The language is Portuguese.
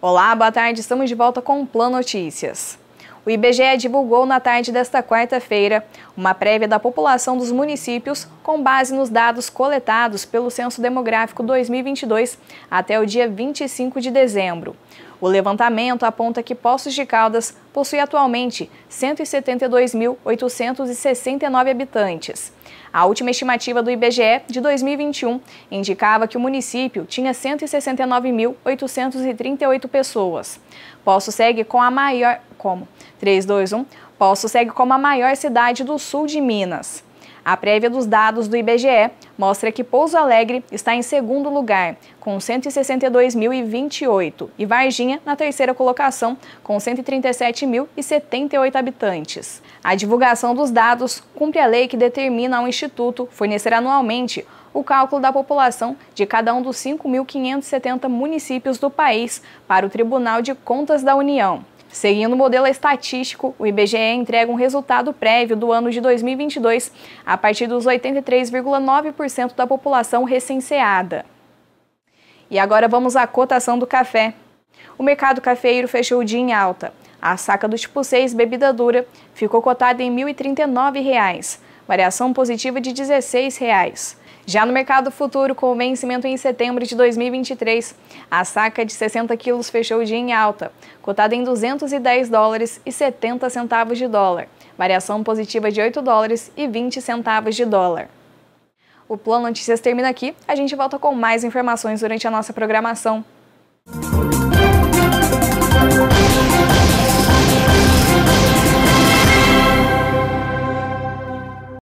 Olá, boa tarde. Estamos de volta com o Plan Notícias. O IBGE divulgou na tarde desta quarta-feira uma prévia da população dos municípios com base nos dados coletados pelo Censo Demográfico 2022 até o dia 25 de dezembro. O levantamento aponta que Poços de Caldas possui atualmente 172.869 habitantes. A última estimativa do IBGE de 2021 indicava que o município tinha 169.838 pessoas. Poços segue com a maior como 3, 2, 1. segue como a maior cidade do sul de Minas. A prévia dos dados do IBGE mostra que Pouso Alegre está em segundo lugar, com 162.028, e Varginha na terceira colocação, com 137.078 habitantes. A divulgação dos dados cumpre a lei que determina ao Instituto fornecer anualmente o cálculo da população de cada um dos 5.570 municípios do país para o Tribunal de Contas da União. Seguindo o modelo estatístico, o IBGE entrega um resultado prévio do ano de 2022 a partir dos 83,9% da população recenseada. E agora vamos à cotação do café. O mercado cafeiro fechou o dia em alta. A saca do tipo 6, bebida dura, ficou cotada em R$ 1.039, variação positiva de R$ 16. Reais. Já no mercado futuro, com o vencimento em setembro de 2023, a saca de 60 quilos fechou o dia em alta, cotada em 210 dólares e 70 centavos de dólar, variação positiva de 8 dólares e 20 centavos de dólar. O Plano Notícias termina aqui, a gente volta com mais informações durante a nossa programação.